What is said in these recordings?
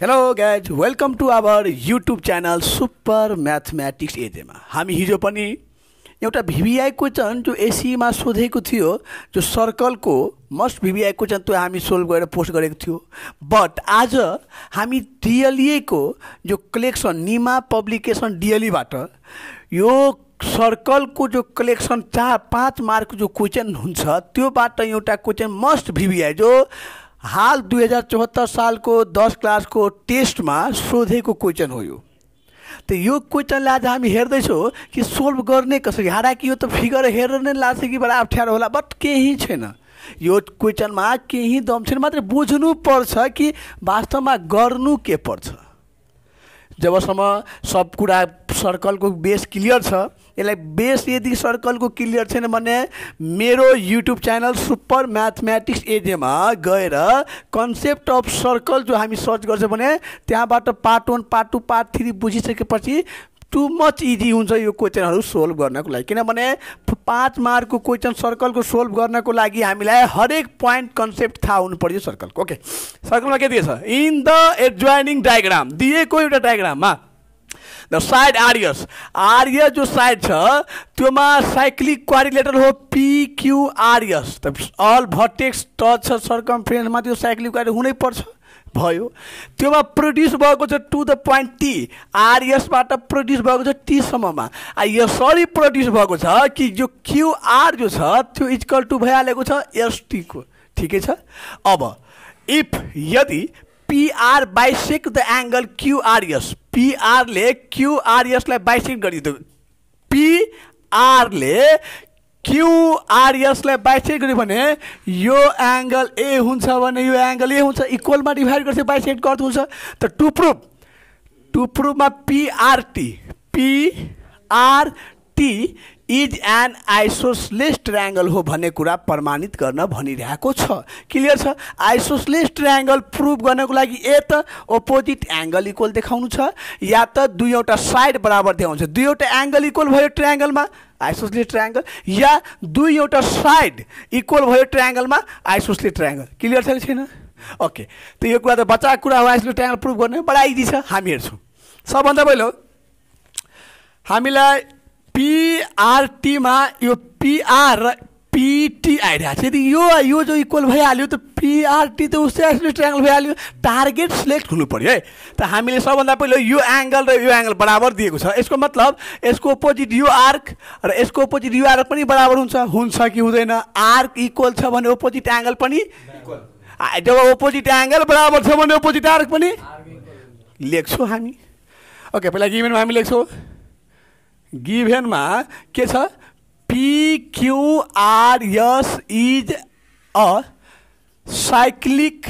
hello guys welcome to our YouTube channel super mathematics एजेमा हामी हिजो पनि एउटा भिभिआई क्वेसन जो एसीमा सोधेको थियो जो सर्कलको मस्ट भिभिआई क्वेसन त्यो हामी सोल्भ गरेर पोस्ट गरेको थियो बट आज हामी डिएलएको e जो कलेक्सन निमा पब्लिकेसन डिएलईबाट यो सर्कलको जो कलेक्सन चार पाँच मार्क जो क्वेसन हुन्छ त्योबाट एउटा क्वेसन मस्ट भिभिआई जो हाल दुई हजार चौहत्तर सालको दस क्लासको टेस्टमा सोधेको क्वेसन हो यो त यो क्वेसनलाई आज हामी हेर्दैछौँ कि सोल्भ गर्ने कसरी हारा कि यो त फिगर हेरेर नै लाग्छ कि बडा अप्ठ्यारो होला बट केही छैन यो क्वेसनमा केही दम छैन मात्रै बुझ्नु पर्छ कि वास्तवमा गर्नु के पर्छ जबसम्म सब कुरा सर्कलको बेस क्लियर छ यसलाई बेस यदि सर्कलको क्लियर छैन भने मेरो युट्युब च्यानल सुपर म्याथमेटिक्स एरियामा गएर कन्सेप्ट अफ सर्कल जो हामी सर्च गर्छौँ भने त्यहाँबाट part one part two part three बुझिसकेपछि टु मच इजी हुन्छ यो क्वेसनहरू सोल्भ गर्नको लागि किनभने पाँच मार्कको क्वेसन सर्कलको सोल्भ गर्नको लागि हामीलाई हरेक पोइन्ट कन्सेप्ट थाहा हुनु पर्यो सर्कलको ओके सर्कलमा के दिएछ इन द एडजोइनिङ डायग्राम दिएको एउटा डायग्राममा द साइड आर्यस आर्य जो साइड छ त्योमा साइक्लिक क्वारिलेटर हो पिक्युआरएस त अल भर्टेक्स टच छ सर्कम्फ्रेन्समा त्यो साइक्लिक क्वारि हुनैपर्छ भयो त्योमा प्रड्युस भएको छ टु द पोइन्ट टी आरएसबाट प्रड्युस भएको छ टीसम्ममा यसरी प्रड्युस भएको छ कि जो क्युआर जो छ त्यो इजकल टु भइहालेको छ एसटीको ठिकै छ अब इफ यदि PR bisects the angle QRS पिआरले क्युआरएसलाई बाइसेट गरिदियो पिआरले क्युआरएसलाई बाइसेट गर्यो भने यो एङ्गल ए हुन्छ भने यो एङ्गल ए हुन्छ इक्वलमा डिभाइड गर्छ बाइसेट गर्दो हुन्छ त टु प्रुफ टु प्रुफमा PRT PRT is an isosceles triangle हो भन्ने कुरा प्रमाणित गर्न भनिरहेको छ क्लियर छ आइसोसलेस ट्राइङ्गल प्रुभ गर्नको लागि ए त अपोजिट एङ्गल इक्वल देखाउनु छ या त दुईवटा साइड बराबर देखाउँछ दुईवटा एङ्गल इक्वल भयो ट्राइङ्गलमा आइसोसले ट्राइङ्गल या दुईवटा साइड इक्वल भयो ट्राइङ्गलमा आइसोसली ट्रायङ्गल क्लियर छ कि छैन ओके त यो कुरा त बच्चाको कुरा हो आइसोसले ट्राइङ्गल प्रुभ गर्ने बडा इजी छ हामी हेर्छौँ सबभन्दा पहिलो हामीलाई पिआरटीमा यो पिआर र पिटी आइरहेको छ यदि यो यो जो इक्वल भइहाल्यो त पिआरटी त उस्तै एसले एङ्गल भइहाल्यो टार्गेट सिलेक्ट हुनु पऱ्यो है त हामीले सबभन्दा पहिलो यो एङ्गल र यो एङ्गल बराबर दिएको छ यसको मतलब यसको अपोजिट यो आर्क र यसको अपोजिट यो आर्क पनि बराबर हुन्छ हुन्छ कि हुँदैन आर्क इक्वल छ भने अपोजिट एङ्गल पनि जब अपोजिट एङ्गल बराबर छ भने अपोजिट आर्क पनि लेख्छौँ हामी ओके पहिला गिभेनमा हामी लेख्छौँ गिभेनमा के छ PQRS is a cyclic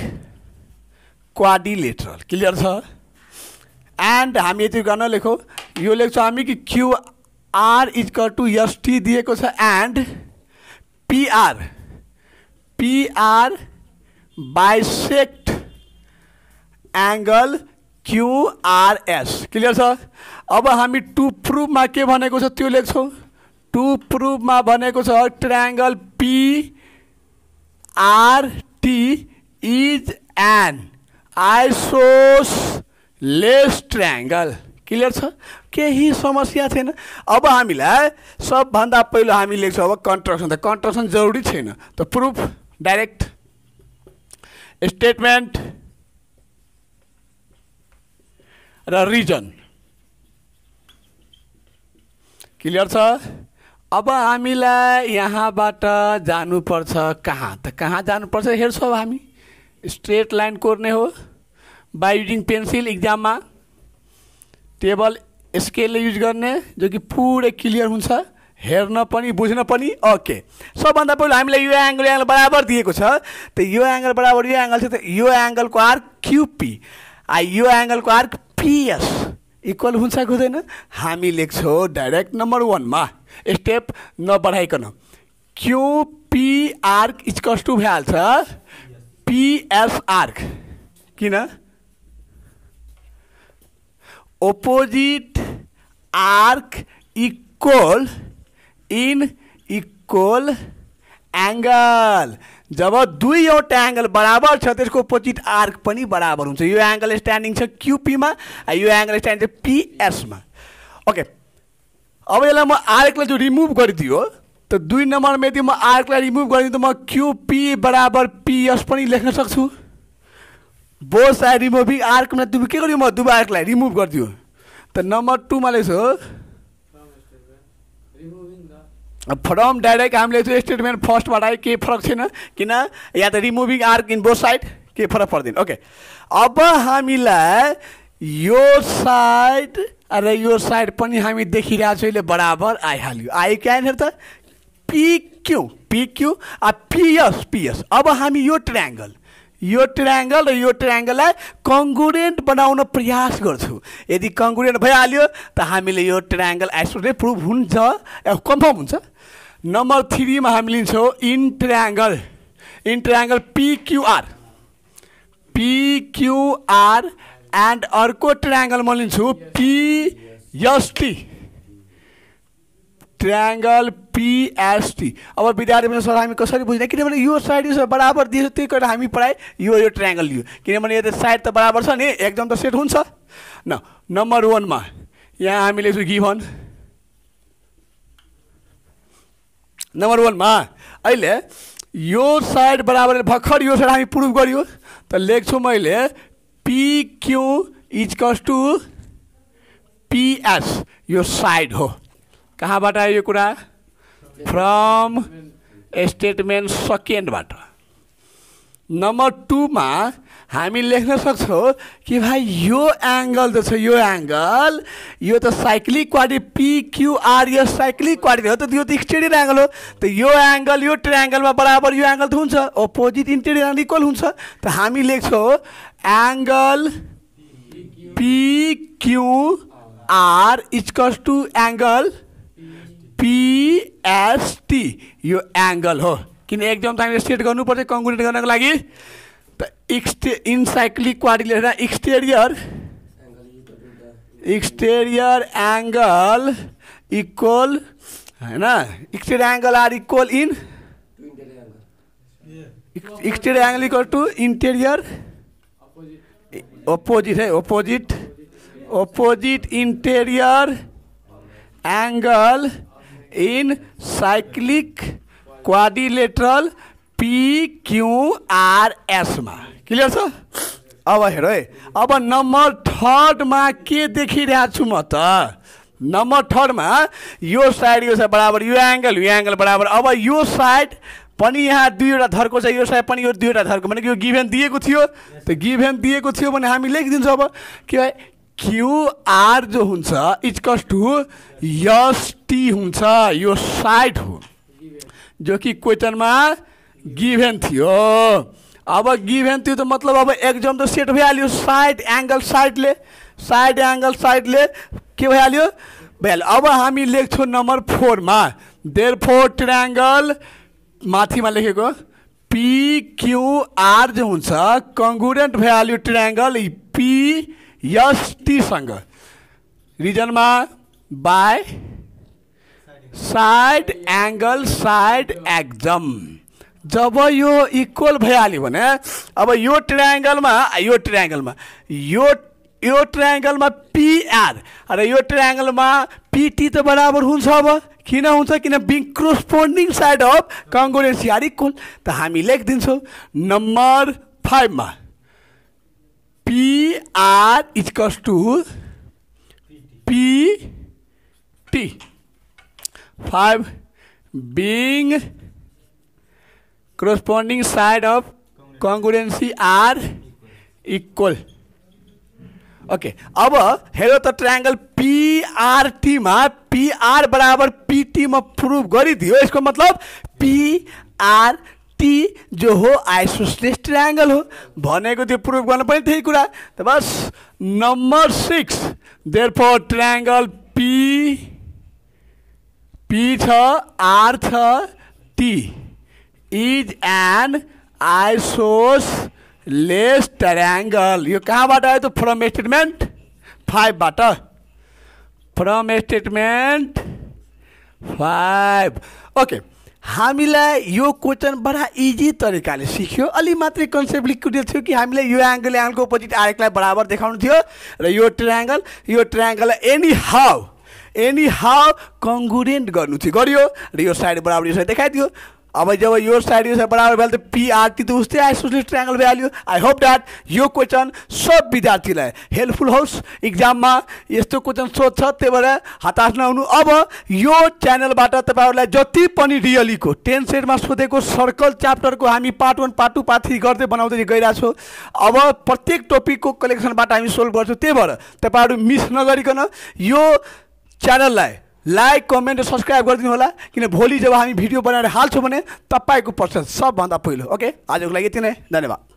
quadrilateral clear छ एन्ड हामी यति गर्न लेखौँ यो लेख्छौँ हामी कि क्युआर इजकल टु एसटी दिएको छ and PR PR bisect angle QRS clear छ अब हामी टु प्रुफमा के भनेको छ त्यो लेख्छौँ टु प्रुफमा भनेको छ triangle PRT is an isosceles triangle clear छ केही समस्या छैन अब हामीलाई सबभन्दा पहिलो हामी लेख्छौँ अब कन्ट्रक्सन त कन्ट्रक्सन जरुरी छैन त प्रुफ डाइरेक्ट स्टेटमेन्ट र रिजन क्लियर छ अब हामीलाई यहाँबाट जानुपर्छ कहाँ त कहाँ जानुपर्छ हेर्छौँ हामी स्ट्रेट लाइन कोर्ने हो बाई युजिङ पेन्सिल इक्जाममा टेबल स्केलले युज गर्ने जो कि पुरै क्लियर हुन्छ हेर्न पनि बुझ्न पनि ओके सबभन्दा पहिला हामीलाई यो एङ्गल एङ्गल बराबर दिएको छ त यो एङ्गल बराबर यो एङ्गल छ त यो एङ्गलको आर्क क्युपी आ यो एङ्गलको आर्क पिएस इक्वल हुन्छ कि हुँदैन हामी लेख्छौँ डाइरेक्ट नम्बर वानमा स्टेप नबढाइकन क्यु पिआर्क इजकस टु भइहाल्छ पिएस आर्क किन opposite arc equal in equal angle जब दुईवटा एङ्गल बराबर छ त्यसको पोजिट आर्क पनि बराबर हुन्छ यो एङ्गल स्ट्यान्डिङ छ क्युपीमा यो एङ्गल स्ट्यान्डिङ छ पिएसमा ओके अब यसलाई म आर्कलाई जो रिमुभ गरिदियो त दुई नम्बरमा यदि म आर्कलाई रिमुभ गरिदिउँ त म क्युपी बराबर पिएस पनि लेख्न सक्छु बोथ आई रिमुभिङ आर्कमा दुबी के गरिदियो म दुबै आर्कलाई रिमुभ गरिदियो त नम्बर टूमा लेख्छु फ्रम डाइरेक्ट हामीले त्यो स्टेटमेन्ट फर्स्टबाट आयो केही फरक छैन किन या त removing arc in both side केही फरक पर्दैन ओके अब हामीलाई यो साइड र यो साइड पनि हामी देखिरहेको छौँ यसले बराबर आइहाल्यो आयो क्या यहाँनिर त पिक्यु पिक्यु पिएस पिएस अब हामी यो ट्रायङ्गल यो ट्रायङ्गल र यो ट्रायङ्गललाई कङ्गुरेन्ट बनाउन प्रयास गर्छु यदि कङ्गुरेन्ट भइहाल्यो त हामीले यो ट्रायङ्गल एसोले प्रुभ हुन्छ कन्फर्म हुन्छ नम्बर थ्रीमा हामी लिन्छौँ in triangle PQR PQR and अर्को ट्रायङ्गल म लिन्छु पिएसटी ट्रायङ्गल पिएसटी अब विद्यार्थी सर हामी कसरी बुझ्ने किनभने यो साइड यो बराबर दिएछ त्यही गरेर हामी पढाइ यो यो ट्रायङ्गल लियो किनभने यो त साइड त बराबर छ नि एकदम त सेट हुन्छ न नम्बर वानमा यहाँ हामीले छु गिभन नम्बर वानमा अहिले यो साइड बराबर भर्खर यो साइड हामी प्रुभ गऱ्यो त लेख्छु मैले इज कस टु पिएस यो साइड हो कहाँबाट आयो यो कुरा फ्रम स्टेटमेन्ट सकेन्डबाट नम्बर टूमा हामी लेख्न सक्छौँ कि भाइ यो एङ्गल जो छ यो एङ्गल यो त साइक्लिक क्वाडी पिक्युआर यो साइक्लिक क्वाडी हो त यो त स्टेडियन एङ्गल हो त यो एङ्गल यो ट्रेङ्गलमा बराबर यो एङ्गल त हुन्छ अपोजिट इन्टेरियर एङ्गल इक्वल हुन्छ त हामी लेख्छौँ angle PQR equals to angle PST यो एङ्गल हो किन एकदम तपाईँले सेट गर्नुपर्छ कङ्क्रिट गर्नको करना का एक्सटे इनसाइक्लिक क्वारिलेर एक्सटेरियर एक्सटेरियर एंगल इक्वल है exterior angle are equal in exterior angle equal to interior opposite है opposite opposite interior angle in cyclic quadrilateral पिक्युआरएसमा क्लियर छ अब हेर है अब नम्बर थर्डमा के देखिरहेको छु म त नम्बर थर्डमा यो साइड यो साइड बराबर यो एङ्गल यो एङ्गल बराबर अब यो साइड पनि यहाँ दुईवटा धरको छ यो साइड पनि यो दुईवटा धरको भनेको यो गिभेन दिएको थियो त गिभेन दिएको थियो भने हामी लेखिदिन्छौँ अब के भए क्युआर जो हुन्छ इज कस टु यस टी हुन्छ यो साइड हो जो कि क्वेटनमा गिभेन थियो अब गिभेन थियो त मतलब अब एक्जाम त सेट भइहाल्यो साइड एङ्गल साइडले साइड एङ्गल साइडले के भइहाल्यो भइहाल्यो अब हामी लेख्छौँ नम्बर फोरमा देयर फोर ट्रायङ्गल माथिमा लेखेको पिक्युआर जो हुन्छ कङ्गुरेन्ट भ्याल्यु ट्रायङ्गल पिएसटीसँग रिजनमा by side angle side exam जब यो इक्वल भइहाल्यो भने अब यो ट्रायङ्गलमा यो ट्रायङ्गलमा यो यो ट्रायङ्गलमा पिआर र यो ट्रायङ्गलमा पिटी त बराबर हुन्छ अब किन हुन्छ किन being side of congruency are equal त हामी लेखिदिन्छौँ नम्बर फाइभमा पिआर इजकस to P five being corresponding side of congruency are equal okay अब हेर त ट्राइङ्गल पिआरटीमा पिआर बराबर पिटीमा प्रुभ गरिदियो यसको मतलब पिआरटी जो हो आइसोस्टेस ट्राइङ्गल हो भनेको त्यो प्रुभ गर्नु पनि त्यही कुरा त बस number six therefore triangle P P छ आर छ T is an isosceles triangle यो कहाँबाट आयो त फ्रम स्टेटमेन्ट फाइभबाट फ्रम स्टेटमेन्ट फाइभ ओके हामीलाई यो क्वेसन बडा इजी तरिकाले सिक्यो अलि मात्रै कन्सेप्ट कुटेको थियो कि हामीलाई यो एङ्गल एङ्गलको अपोजिट आर्कलाई बराबर देखाउनु थियो र यो ट्रायङ्गल यो ट्रायङ्गललाई anyhow anyhow congruent गर्नु थियो गरियो र यो साइड बराबर यो साइड देखाइदियो अब जब यो साइड यो साइड बराबर भयो त पिआरटी त उस्तै आयो सोसले ट्राङ्गल भइहाल्यो आई होप द्याट यो क्वेसन सब विद्यार्थीलाई हेल्पफुल होस् इक्जाममा यस्तो क्वेसन सोध्छ त्यही भएर हताश नहुनु अब यो च्यानलबाट तपाईँहरूलाई जति पनि रियलीको टेन सेटमा सोधेको सर्कल च्याप्टरको हामी part one part two part three गर्दै बनाउँदै गइरहेछौँ अब प्रत्येक टपिकको कलेक्सनबाट हामी सोल्भ गर्छौँ त्यही भएर तपाईँहरू मिस नगरिकन यो च्यानललाई लाइक कमेन्ट र सब्सक्राइब गरिदिनु होला किन भोलि जब हामी भिडियो बनाएर हाल्छौँ भने तपाईँको पर्छ सबभन्दा पहिलो ओके आजको लागि यति नै धन्यवाद